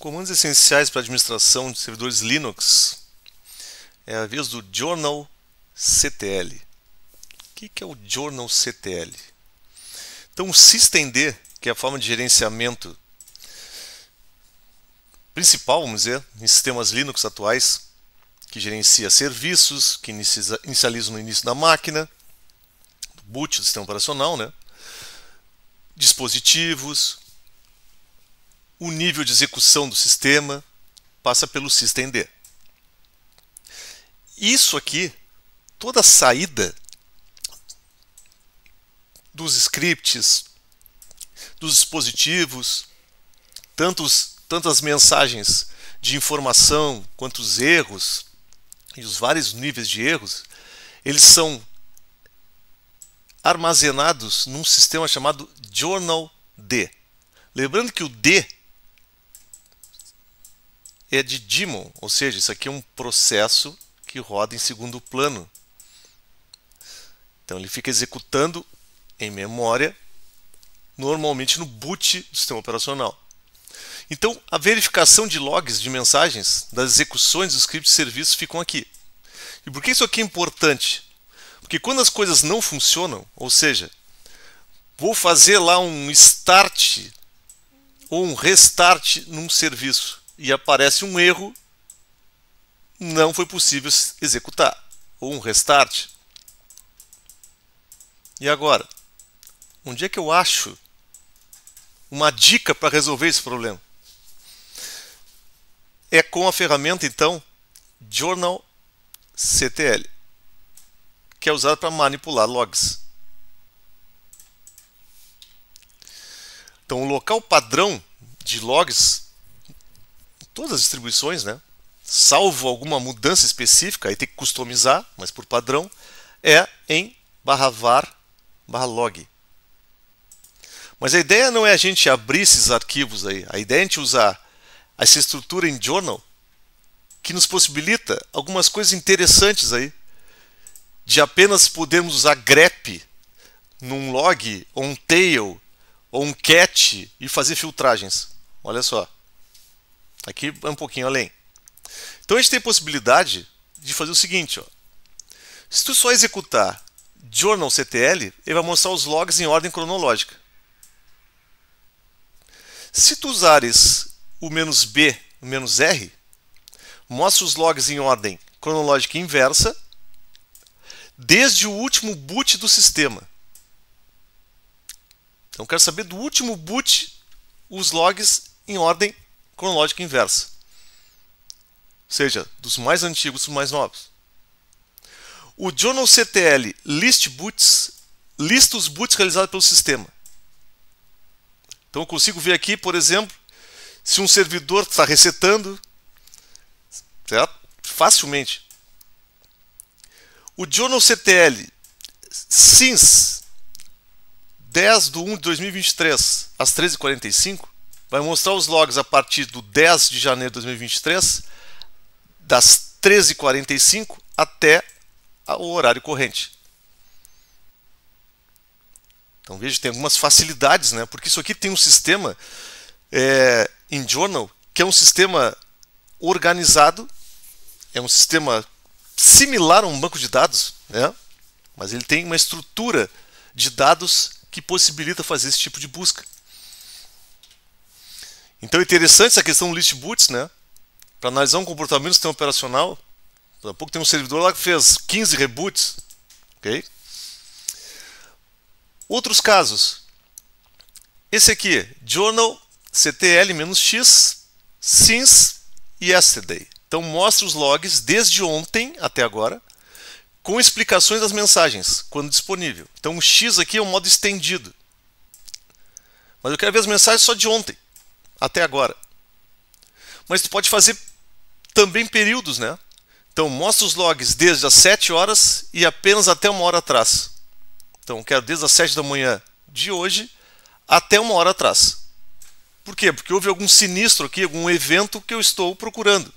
Comandos essenciais para a administração de servidores Linux é a vez do Journal CTL. O que é o Journal CTL? Então, o systemd, que é a forma de gerenciamento principal, vamos dizer, em sistemas Linux atuais, que gerencia serviços, que inicializa no início da máquina, boot do sistema operacional, né? dispositivos, o nível de execução do sistema passa pelo system d. Isso aqui, toda saída dos scripts, dos dispositivos, tantos, tantas mensagens de informação quanto os erros e os vários níveis de erros, eles são armazenados num sistema chamado Journal D. Lembrando que o D é de daemon, ou seja, isso aqui é um processo que roda em segundo plano. Então ele fica executando em memória, normalmente no boot do sistema operacional. Então a verificação de logs de mensagens das execuções dos scripts de serviço ficam aqui. E por que isso aqui é importante? Porque quando as coisas não funcionam, ou seja, vou fazer lá um start ou um restart num serviço e aparece um erro, não foi possível executar, ou um restart. E agora? Onde é que eu acho uma dica para resolver esse problema? É com a ferramenta, então, Journal CTL, que é usada para manipular logs. Então, o local padrão de logs todas as distribuições, né? salvo alguma mudança específica, aí tem que customizar, mas por padrão, é em barra var barra log. Mas a ideia não é a gente abrir esses arquivos aí, a ideia é a gente usar essa estrutura em journal que nos possibilita algumas coisas interessantes aí, de apenas podermos usar grep num log, ou um tail, ou um cat e fazer filtragens. Olha só. Aqui é um pouquinho além. Então a gente tem a possibilidade de fazer o seguinte, ó. Se tu só executar journal CTL, ele vai mostrar os logs em ordem cronológica. Se tu usares o menos "-b", o menos "-r", mostra os logs em ordem cronológica inversa, desde o último boot do sistema. Então quero saber do último boot os logs em ordem cronológica inversa. Ou seja, dos mais antigos para os mais novos. O Journal CTL List Boots lista os boots realizados pelo sistema. Então eu consigo ver aqui, por exemplo, se um servidor está resetando, certo? facilmente. O Journal CTL SINS 10 de 1 de 2023, às 13h45, vai mostrar os logs a partir do 10 de janeiro de 2023, das 13h45 até o horário corrente. Então veja, tem algumas facilidades, né? Porque isso aqui tem um sistema é, em Journal, que é um sistema organizado, é um sistema similar a um banco de dados, né? mas ele tem uma estrutura de dados que possibilita fazer esse tipo de busca. Então é interessante essa questão do list boots, né? Para analisar um comportamento do sistema operacional. Daqui a pouco tem um servidor lá que fez 15 reboots. Ok? Outros casos. Esse aqui, journal ctl-x since yesterday. Então mostra os logs desde ontem até agora com explicações das mensagens, quando disponível. Então o X aqui é um modo estendido. Mas eu quero ver as mensagens só de ontem até agora. Mas tu pode fazer também períodos, né? Então mostra os logs desde as 7 horas e apenas até uma hora atrás. Então quero desde as 7 da manhã de hoje até uma hora atrás. Por quê? Porque houve algum sinistro aqui, algum evento que eu estou procurando.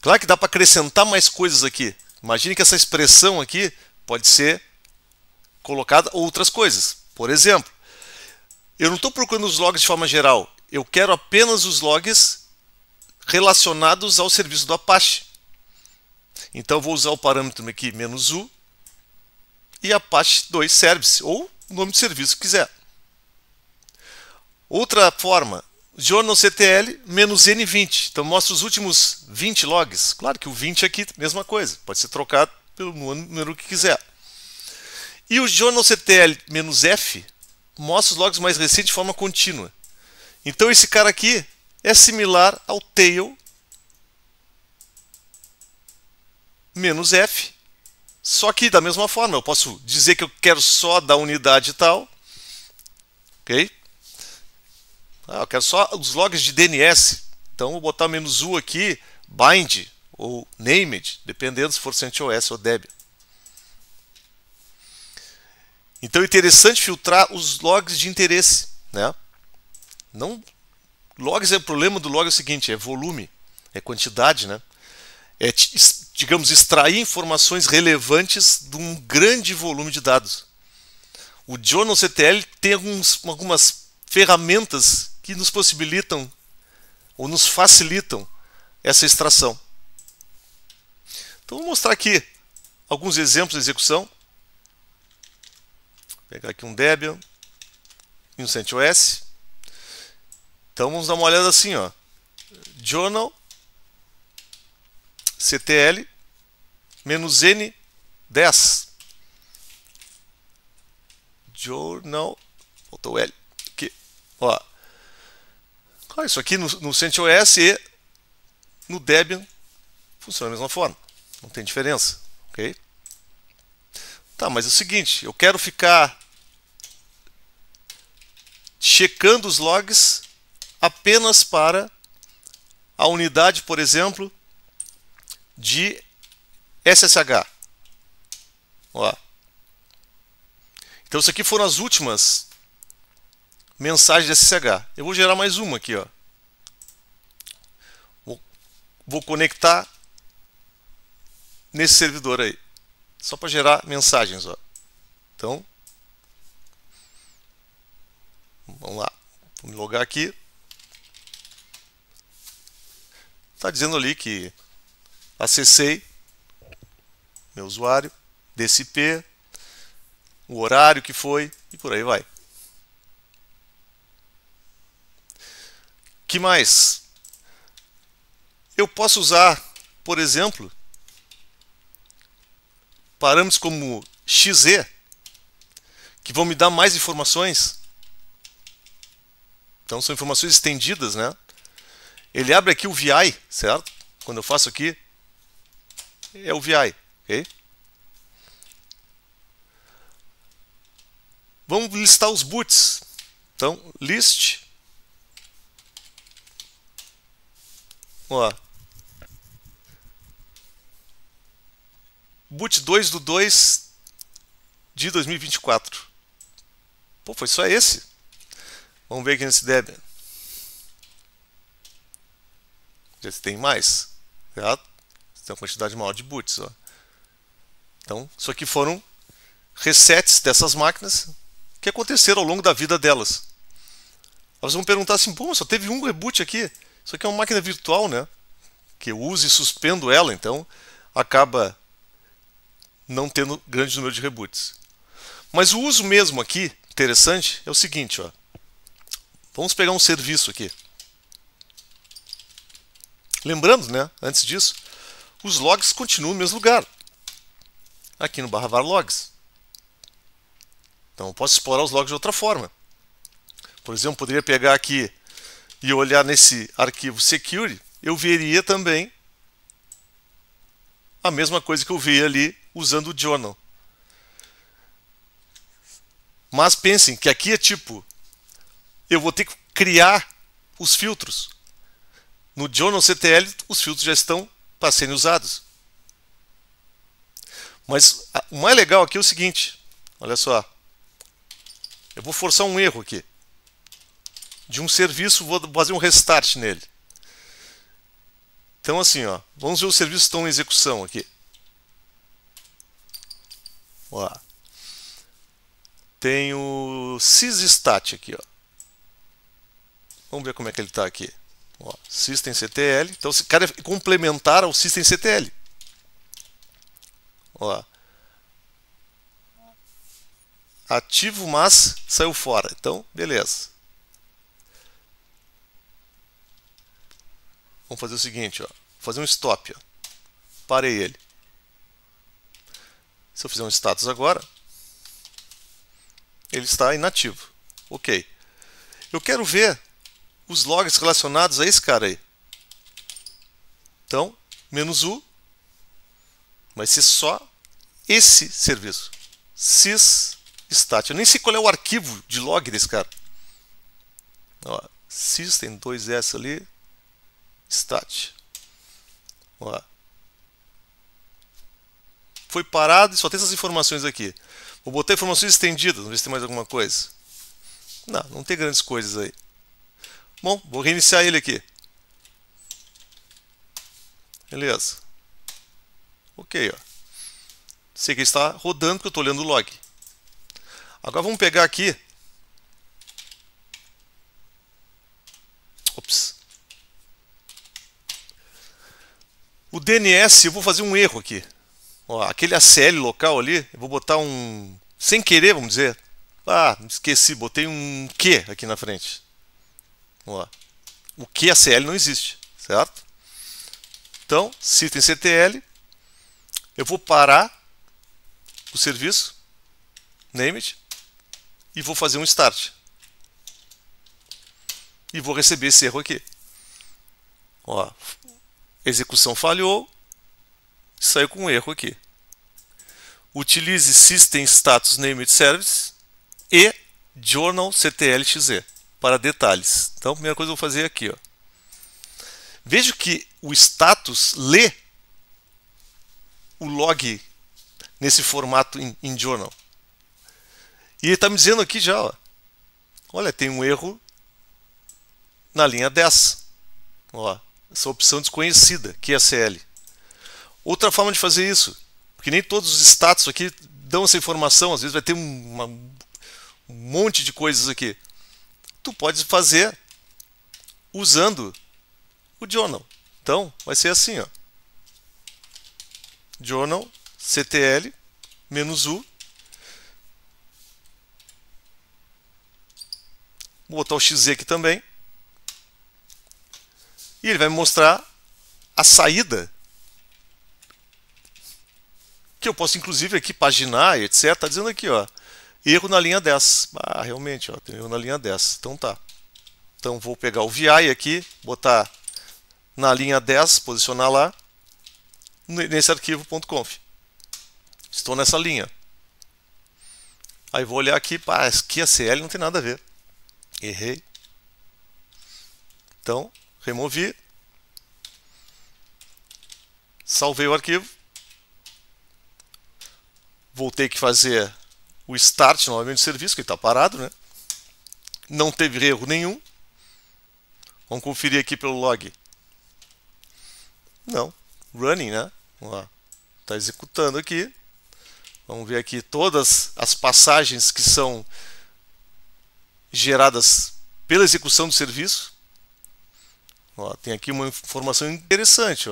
Claro que dá para acrescentar mais coisas aqui. Imagine que essa expressão aqui pode ser colocada outras coisas. Por exemplo, eu não estou procurando os logs de forma geral. Eu quero apenas os logs relacionados ao serviço do Apache. Então vou usar o parâmetro aqui menos "-u", e Apache 2 Service, ou o nome de serviço que quiser. Outra forma, journalctl CTL menos N20. Então mostra os últimos 20 logs. Claro que o 20 aqui, mesma coisa, pode ser trocado pelo número que quiser. E o journalctl CTL menos F mostra os logs mais recentes de forma contínua. Então esse cara aqui é similar ao tail menos f, só que da mesma forma eu posso dizer que eu quero só da unidade tal, ok? Ah, eu quero só os logs de DNS, então vou botar menos u aqui, bind ou named, dependendo se for CentOS ou Debian. Então é interessante filtrar os logs de interesse. Né? Não, logs é o problema do log é o seguinte, é volume, é quantidade, né? É, digamos, extrair informações relevantes de um grande volume de dados. O Journal CTL tem alguns, algumas ferramentas que nos possibilitam ou nos facilitam essa extração. Então, vou mostrar aqui alguns exemplos de execução pegar aqui um Debian e um CentOS. Então vamos dar uma olhada assim, ó. Journal CTL menos N 10. Journal. Faltou L. Aqui. Ó. isso aqui no, no CentOS e no Debian funciona da mesma forma. Não tem diferença. Ok? Tá, mas é o seguinte, eu quero ficar checando os logs apenas para a unidade, por exemplo, de SSH. Ó. Então, isso aqui foram as últimas mensagens de SSH. Eu vou gerar mais uma aqui. Ó. Vou conectar nesse servidor aí, só para gerar mensagens. Ó. Então, Vamos lá, vou me logar aqui. Está dizendo ali que acessei meu usuário, desse IP, o horário que foi e por aí vai. Que mais? Eu posso usar, por exemplo, parâmetros como XZ, que vão me dar mais informações então são informações estendidas, né? Ele abre aqui o VI, certo? Quando eu faço aqui, é o VI, ok? Vamos listar os boots. Então, list. Ó. Boot 2 do 2 de 2024. Pô, foi só esse? Vamos ver aqui nesse Debian. Já se tem mais, certo? tem uma quantidade maior de boots. Ó. Então, isso aqui foram resets dessas máquinas que aconteceram ao longo da vida delas. Vocês vão perguntar assim, pô, só teve um reboot aqui. Isso aqui é uma máquina virtual, né? Que eu uso e suspendo ela, então acaba não tendo grande número de reboots. Mas o uso mesmo aqui, interessante, é o seguinte, ó. Vamos pegar um serviço aqui. Lembrando, né, antes disso, os logs continuam no mesmo lugar. Aqui no barra var logs. Então eu posso explorar os logs de outra forma. Por exemplo, poderia pegar aqui e olhar nesse arquivo secure, eu veria também a mesma coisa que eu vi ali usando o journal. Mas pensem que aqui é tipo eu vou ter que criar os filtros. No Journal CTL, os filtros já estão para serem usados. Mas o mais legal aqui é o seguinte, olha só. Eu vou forçar um erro aqui. De um serviço, vou fazer um restart nele. Então assim, ó, vamos ver os serviços que estão em execução aqui. Ó. Tem o sys aqui, ó. Vamos ver como é que ele está aqui. Ó, systemctl. Então, esse cara é complementar ao systemctl. Ó. Ativo, mas saiu fora. Então, beleza. Vamos fazer o seguinte, ó. Vou fazer um stop, ó. Parei ele. Se eu fizer um status agora, ele está inativo. Ok. Eu quero ver os logs relacionados a esse cara aí. Então, menos U vai ser só esse serviço. sys.stat. Eu nem sei qual é o arquivo de log desse cara. Ó, sys tem dois S ali. Stat. Ó. Foi parado e só tem essas informações aqui. Vou botar informações estendidas, vamos ver se tem mais alguma coisa. Não, não tem grandes coisas aí. Bom, vou reiniciar ele aqui. Beleza. Ok, ó. Sei que está rodando porque eu estou olhando o log. Agora vamos pegar aqui. Ops. O DNS, eu vou fazer um erro aqui. Ó, aquele ACL local ali, eu vou botar um. Sem querer, vamos dizer. Ah, esqueci, botei um Q aqui na frente. Vamos lá. O QSL é não existe, certo? Então, SystemCTL, CTL, eu vou parar o serviço, name it, e vou fazer um start. E vou receber esse erro aqui. Ó, execução falhou, saiu com um erro aqui. Utilize System Status Named Service e Journal para detalhes. Então, a primeira coisa que eu vou fazer é aqui, ó. Vejo que o status lê o log nesse formato em, journal. E ele está me dizendo aqui já, ó, olha, tem um erro na linha 10. Ó, essa opção desconhecida, que é QSL. Outra forma de fazer isso, porque nem todos os status aqui dão essa informação, às vezes vai ter uma, um monte de coisas aqui tu pode fazer usando o journal. Então, vai ser assim, ó. Journal CTL menos U. Vou botar o XZ aqui também. E ele vai me mostrar a saída que eu posso inclusive aqui paginar, etc. Está dizendo aqui, ó, Erro na linha 10. Ah, realmente, ó, tem erro na linha 10. Então tá. Então vou pegar o VI aqui, botar na linha 10, posicionar lá, nesse arquivo.conf. Estou nessa linha. Aí vou olhar aqui, pá, aqui a CL não tem nada a ver. Errei. Então, removi. Salvei o arquivo. voltei que fazer o start novamente de serviço, que está parado, né? Não teve erro nenhum. Vamos conferir aqui pelo log. Não, running, né? Vamos Está executando aqui. Vamos ver aqui todas as passagens que são geradas pela execução do serviço. Ó, tem aqui uma informação interessante.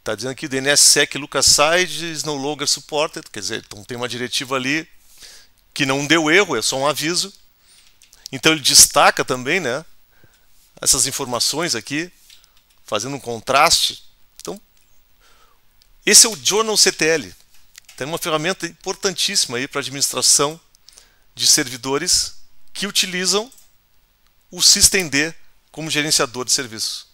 Está dizendo aqui DNSSEC LucasSide is no longer supported, quer dizer, então tem uma diretiva ali que não deu erro, é só um aviso. Então ele destaca também né, essas informações aqui, fazendo um contraste. Então, esse é o Journal CTL. Tem uma ferramenta importantíssima para administração de servidores que utilizam o Systemd como gerenciador de serviços.